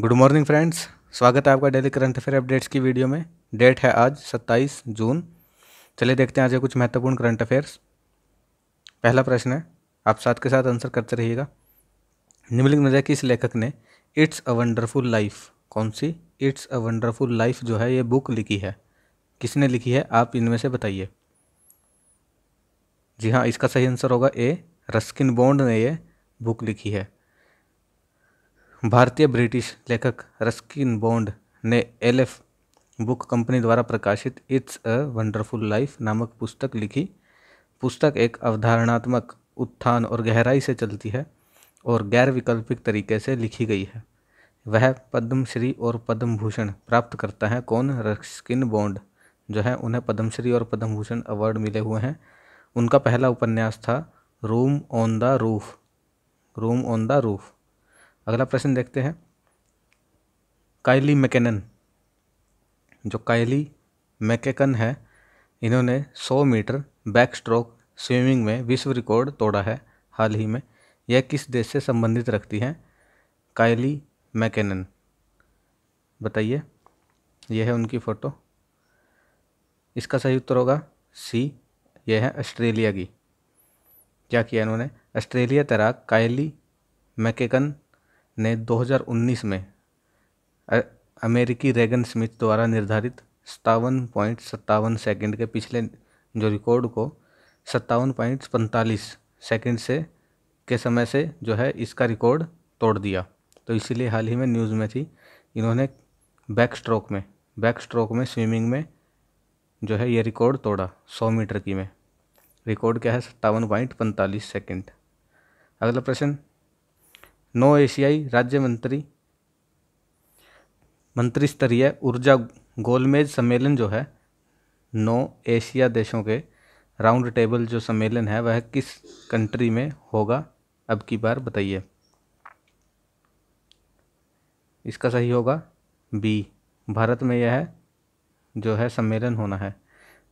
good morning friends स्वागत है आपका डेली करंट अफेयर अपडेट्स की वीडियो में डेट है आज 27 जून चलिए देखते हैं आज कुछ महत्वपूर्ण करंट अफेयर्स पहला प्रश्न है आप साथ के साथ आंसर करते रहिएगा निम्नलिखित में किस लेखक ने इट्स अ वंडरफुल लाइफ कौन सी इट्स अ वंडरफुल लाइफ जो है ये बुक लिखी है किसने लिखी है आप इनमें से बताइए जी हाँ इसका सही आंसर होगा ए रस्किन बॉन्ड ने ये बुक लिखी है भारतीय ब्रिटिश लेखक रस्किन बॉन्ड ने एल एफ बुक कंपनी द्वारा प्रकाशित इट्स अ वंडरफुल लाइफ नामक पुस्तक लिखी पुस्तक एक अवधारणात्मक उत्थान और गहराई से चलती है और गैर वैकल्पिक तरीके से लिखी गई है वह पद्मश्री और पद्म भूषण प्राप्त करता है कौन रस्किन बॉन्ड जो है उन्हें पद्मश्री और पद्म भूषण अवार्ड मिले हुए हैं उनका पहला उपन्यास था room on the roof room on the roof अगला प्रश्न देखते हैं कायली मैकेनन जो कायली मैकेकन है इन्होंने 100 मीटर बैक स्ट्रोक स्विमिंग में विश्व रिकॉर्ड तोड़ा है हाल ही में यह किस देश से संबंधित रखती हैं कायली मैकेनन बताइए यह है उनकी फ़ोटो इसका सही उत्तर होगा सी यह है ऑस्ट्रेलिया की क्या किया इन्होंने ऑस्ट्रेलिया तैराक कायली मैकेकन ने 2019 में अमेरिकी रेगन स्मिथ द्वारा निर्धारित सत्तावन पॉइंट सत्तावन सेकेंड के पिछले जो रिकॉर्ड को सत्तावन पॉइंट पैंतालीस सेकेंड से के समय से जो है इसका रिकॉर्ड तोड़ दिया तो इसीलिए हाल ही में न्यूज़ में थी इन्होंने बैक स्ट्रोक में बैक स्ट्रोक में स्विमिंग में जो है ये रिकॉर्ड तोड़ा सौ मीटर की में रिकॉर्ड क्या है सत्तावन पॉइंट पैंतालीस सेकेंड अगला प्रश्न नौ एशियाई राज्य मंत्री मंत्री स्तरीय ऊर्जा गोलमेज सम्मेलन जो है नौ एशिया देशों के राउंड टेबल जो सम्मेलन है वह किस कंट्री में होगा अब की बार बताइए इसका सही होगा बी भारत में यह जो है सम्मेलन होना है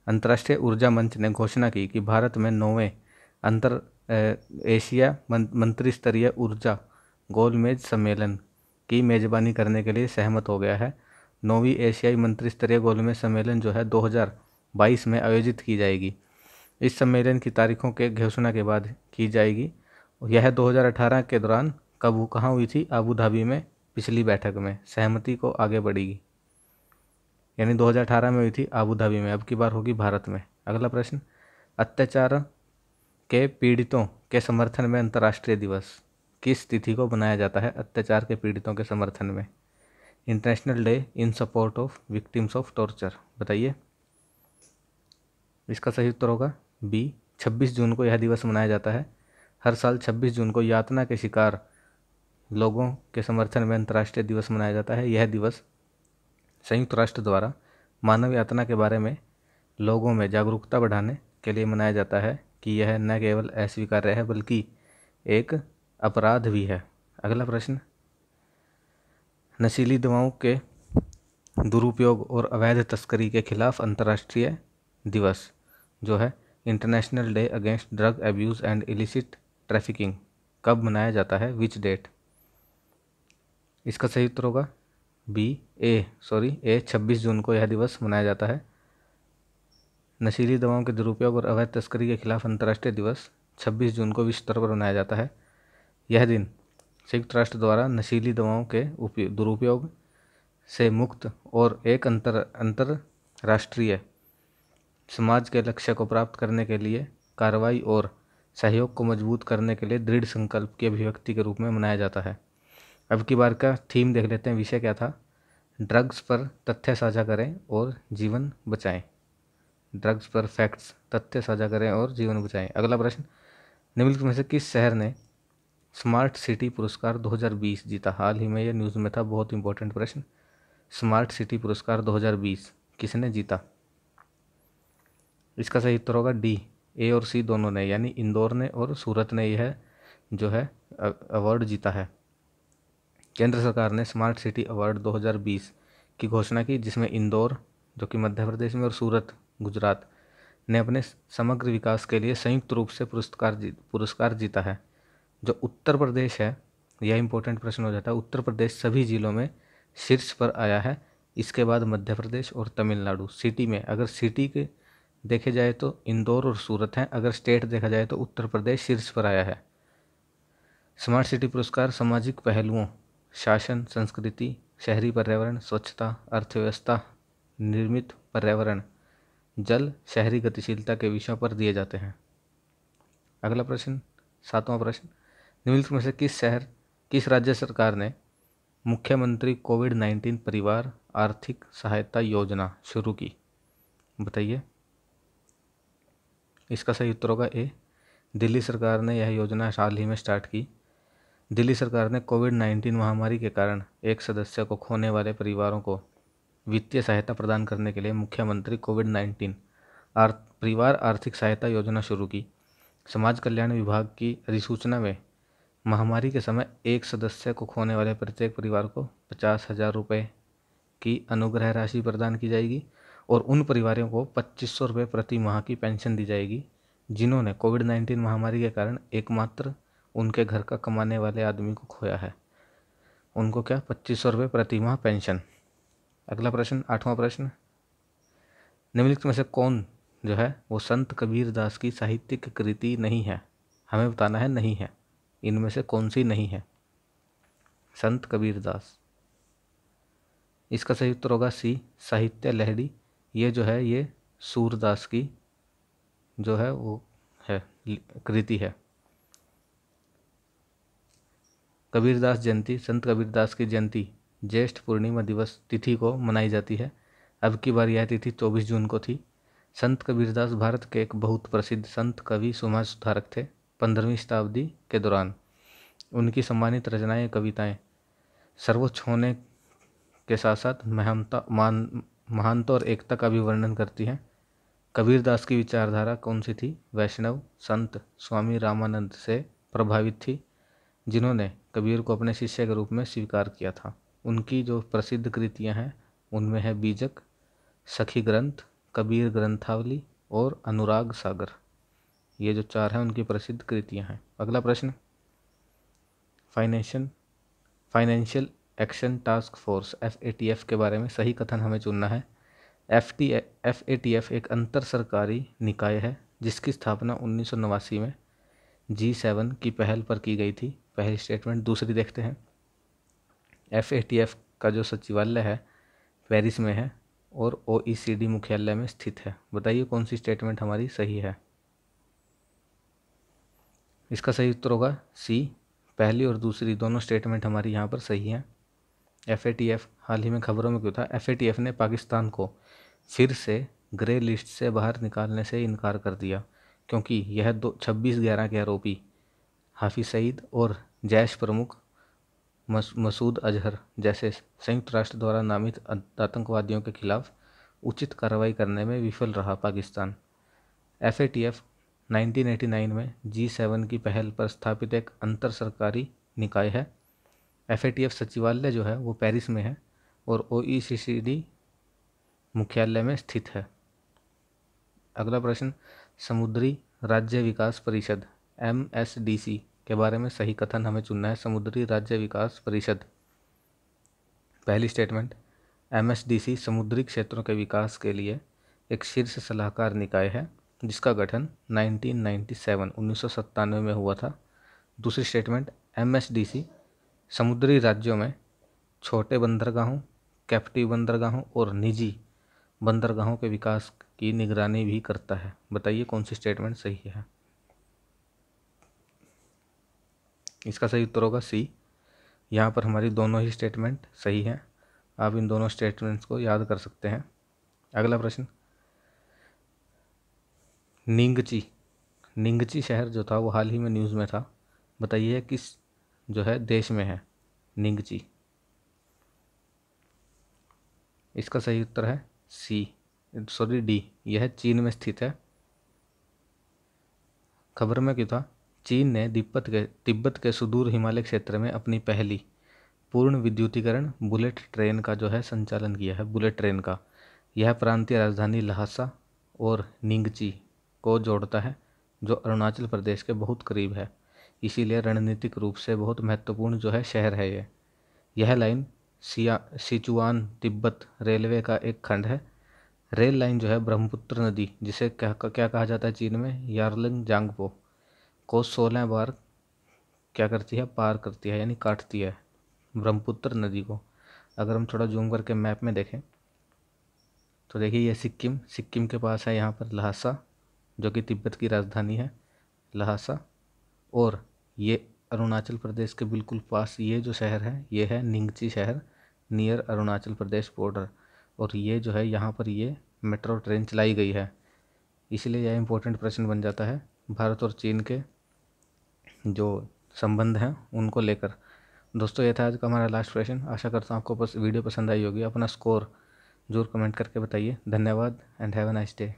अंतर्राष्ट्रीय ऊर्जा मंच ने घोषणा की कि भारत में नौवें अंतर एशिया मंत्री स्तरीय ऊर्जा गोलमेज सम्मेलन की मेज़बानी करने के लिए सहमत हो गया है नौवीं एशियाई मंत्री स्तरीय गोलमेज सम्मेलन जो है 2022 में आयोजित की जाएगी इस सम्मेलन की तारीखों के घोषणा के बाद की जाएगी यह 2018 के दौरान कब कहाँ हुई थी अबू धाबी में पिछली बैठक में सहमति को आगे बढ़ेगी यानी 2018 में हुई थी आबू धाबी में अब की बार होगी भारत में अगला प्रश्न अत्याचार के पीड़ितों के समर्थन में अंतर्राष्ट्रीय दिवस किस तिथि को मनाया जाता है अत्याचार के पीड़ितों के समर्थन में international day in support of victims of torture बताइए इसका सही उत्तर होगा बी 26 जून को यह दिवस मनाया जाता है हर साल 26 जून को यातना के शिकार लोगों के समर्थन में अंतर्राष्ट्रीय दिवस मनाया जाता है यह दिवस संयुक्त राष्ट्र द्वारा मानव यातना के बारे में लोगों में जागरूकता बढ़ाने के लिए मनाया जाता है कि यह न केवल अस्वीकार्य है बल्कि एक अपराध भी है अगला प्रश्न नशीली दवाओं के दुरुपयोग और अवैध तस्करी के खिलाफ अंतर्राष्ट्रीय दिवस जो है international day against drug abuse and illicit trafficking कब मनाया जाता है विच डेट इसका सही उत्तर होगा बी ए सॉरी ए छब्बीस जून को यह दिवस मनाया जाता है नशीली दवाओं के दुरुपयोग और अवैध तस्करी के खिलाफ अंतर्राष्ट्रीय दिवस छब्बीस जून को विश्व स्तर पर मनाया जाता है यह दिन संयुक्त राष्ट्र द्वारा नशीली दवाओं के दुरुपयोग से मुक्त और एक अंतर अंतरराष्ट्रीय समाज के लक्ष्य को प्राप्त करने के लिए कार्रवाई और सहयोग को मजबूत करने के लिए दृढ़ संकल्प की अभिव्यक्ति के रूप में मनाया जाता है अब की बार का थीम देख लेते हैं विषय क्या था ड्रग्स पर तथ्य साझा करें और जीवन बचाएं ड्रग्स पर फैक्ट्स तथ्य साझा करें और जीवन बचाएं अगला प्रश्न निम्नलिखित में से किस शहर ने स्मार्ट सिटी पुरस्कार 2020 जीता हाल ही में यह न्यूज़ में था बहुत इंपॉर्टेंट प्रश्न स्मार्ट सिटी पुरस्कार 2020 किसने जीता इसका सही उत्तर होगा डी ए और सी दोनों ने यानी इंदौर ने और सूरत ने यह जो है अवार्ड जीता है केंद्र सरकार ने स्मार्ट सिटी अवार्ड 2020 की घोषणा की जिसमें इंदौर जो कि मध्य प्रदेश में और सूरत गुजरात ने अपने समग्र विकास के लिए संयुक्त रूप से पुरस्कार जी, पुरस्कार जीता है जो उत्तर प्रदेश है यह इम्पोर्टेंट प्रश्न हो जाता है उत्तर प्रदेश सभी ज़िलों में शीर्ष पर आया है इसके बाद मध्य प्रदेश और तमिलनाडु सिटी में अगर सिटी के देखे जाए तो इंदौर और सूरत हैं अगर स्टेट देखा जाए तो उत्तर प्रदेश शीर्ष पर आया है स्मार्ट सिटी पुरस्कार सामाजिक पहलुओं शासन संस्कृति शहरी पर्यावरण स्वच्छता अर्थव्यवस्था निर्मित पर्यावरण जल शहरी गतिशीलता के विषयों पर दिए जाते हैं अगला प्रश्न सातवां प्रश्न निम्नलिखित में से किस शहर किस राज्य सरकार ने मुख्यमंत्री कोविड नाइन्टीन परिवार आर्थिक सहायता योजना शुरू की बताइए इसका सही उत्तर होगा ए दिल्ली सरकार ने यह योजना हाल ही में स्टार्ट की दिल्ली सरकार ने कोविड नाइन्टीन महामारी के कारण एक सदस्य को खोने वाले परिवारों को वित्तीय सहायता प्रदान करने के लिए मुख्यमंत्री कोविड नाइन्टीन आर्थ परिवार आर्थिक सहायता योजना शुरू की समाज कल्याण विभाग की अधिसूचना में महामारी के समय एक सदस्य को खोने वाले प्रत्येक परिवार को पचास हज़ार रुपये की अनुग्रह राशि प्रदान की जाएगी और उन परिवारों को पच्चीस सौ रुपये प्रति माह की पेंशन दी जाएगी जिन्होंने कोविड नाइन्टीन महामारी के कारण एकमात्र उनके घर का कमाने वाले आदमी को खोया है उनको क्या पच्चीस सौ रुपये प्रति माह पेंशन अगला प्रश्न आठवां प्रश्न निम्नलिखित में से कौन जो है वो संत कबीर दास की साहित्यिक कृति नहीं है हमें बताना है नहीं है इनमें से कौन सी नहीं है संत कबीर दास इसका सही उत्तर होगा सी साहित्य लहरी ये जो है ये सूरदास की जो है वो है कृति है कबीरदास जयंती संत कबीरदास की जयंती ज्येष्ठ पूर्णिमा दिवस तिथि को मनाई जाती है अब की बार यह तिथि 24 जून को थी संत कबीरदास भारत के एक बहुत प्रसिद्ध संत कवि समाज सुधारक थे पंद्रहवीं शताब्दी के दौरान उनकी सम्मानित रचनाएं कविताएं सर्वोच्च होने के साथ साथ महमता मान महानता और एकता का भी वर्णन करती हैं कबीरदास की विचारधारा कौन सी थी वैष्णव संत स्वामी रामानंद से प्रभावित थी जिन्होंने कबीर को अपने शिष्य के रूप में स्वीकार किया था उनकी जो प्रसिद्ध कृतियां हैं उनमें है बीजक सखी ग्रंथ कबीर ग्रंथावली और अनुराग सागर ये जो चार हैं उनकी प्रसिद्ध कृतियाँ हैं अगला प्रश्न financial financial action task force F A T F के बारे में सही कथन हमें चुनना है F T F A T F एक अंतर सरकारी निकाय है जिसकी स्थापना उन्नीस में जी सेवन की पहल पर की गई थी पहली स्टेटमेंट दूसरी देखते हैं एफ ए टी एफ का जो सचिवालय है पेरिस में है और ओ ई सी डी मुख्यालय में स्थित है बताइए कौन सी स्टेटमेंट हमारी सही है इसका सही उत्तर होगा सी पहली और दूसरी दोनों स्टेटमेंट हमारी यहाँ पर सही हैं एफ ए टी एफ हाल ही में खबरों में क्यों था एफ ए टी एफ ने पाकिस्तान को फिर से ग्रे लिस्ट से बाहर निकालने से इनकार कर दिया क्योंकि यह दो छब्बीस ग्यारह के आरोपी हाफिज सईद और जैश प्रमुख मसूद अजहर जैसे संयुक्त राष्ट्र द्वारा नामित आतंकवादियों के खिलाफ उचित कार्रवाई करने में विफल रहा पाकिस्तान एफ 1989 में जी सेवन की पहल पर स्थापित एक अंतर सरकारी निकाय है एफ सचिवालय जो है वो पेरिस में है और ओ मुख्यालय में स्थित है अगला प्रश्न समुद्री राज्य विकास परिषद एम के बारे में सही कथन हमें चुनना है समुद्री राज्य विकास परिषद पहली स्टेटमेंट एम समुद्री क्षेत्रों के विकास के लिए एक शीर्ष सलाहकार निकाय है जिसका गठन 1997 उन्नीस में हुआ था दूसरी स्टेटमेंट एमएसडीसी समुद्री राज्यों में छोटे बंदरगाहों कैप्टिव बंदरगाहों और निजी बंदरगाहों के विकास की निगरानी भी करता है बताइए कौन सी स्टेटमेंट सही है इसका सही उत्तर होगा सी यहाँ पर हमारी दोनों ही स्टेटमेंट सही हैं आप इन दोनों स्टेटमेंट्स को याद कर सकते हैं अगला प्रश्न निंगची निंगची शहर जो था वो हाल ही में न्यूज़ में था बताइए किस जो है देश में है निंगची इसका सही उत्तर है सी सॉरी डी यह चीन में स्थित है खबर में क्यों था चीन ने तिब्बत के तिब्बत के सुदूर हिमालय क्षेत्र में अपनी पहली पूर्ण विद्युतीकरण बुलेट ट्रेन का जो है संचालन किया है बुलेट ट्रेन का यह प्रांतीय राजधानी लहासा और निंगची को जोड़ता है जो अरुणाचल प्रदेश के बहुत करीब है इसीलिए रणनीतिक रूप से बहुत महत्वपूर्ण जो है शहर है ये यह लाइन सिया सिचुआन तिब्बत रेलवे का एक खंड है रेल लाइन जो है ब्रह्मपुत्र नदी जिसे क्या क्या कहा जाता है चीन में यारलिंग जांगपो को सोलह बार क्या करती है पार करती है यानी काटती है ब्रह्मपुत्र नदी को अगर हम थोड़ा जूम करके मैप में देखें तो देखिए ये सिक्किम सिक्किम के पास है यहाँ पर लहासा जो कि तिब्बत की राजधानी है लहासा और ये अरुणाचल प्रदेश के बिल्कुल पास ये जो शहर है ये है निंगची शहर नियर अरुणाचल प्रदेश बॉर्डर और ये जो है यहाँ पर ये मेट्रो ट्रेन चलाई गई है इसलिए यह इम्पोर्टेंट प्रश्न बन जाता है भारत और चीन के जो संबंध हैं उनको लेकर दोस्तों ये था आज का हमारा लास्ट प्रश्न आशा करता हूँ आपको बस वीडियो पसंद आई होगी अपना स्कोर जरूर कमेंट करके बताइए धन्यवाद and have a nice day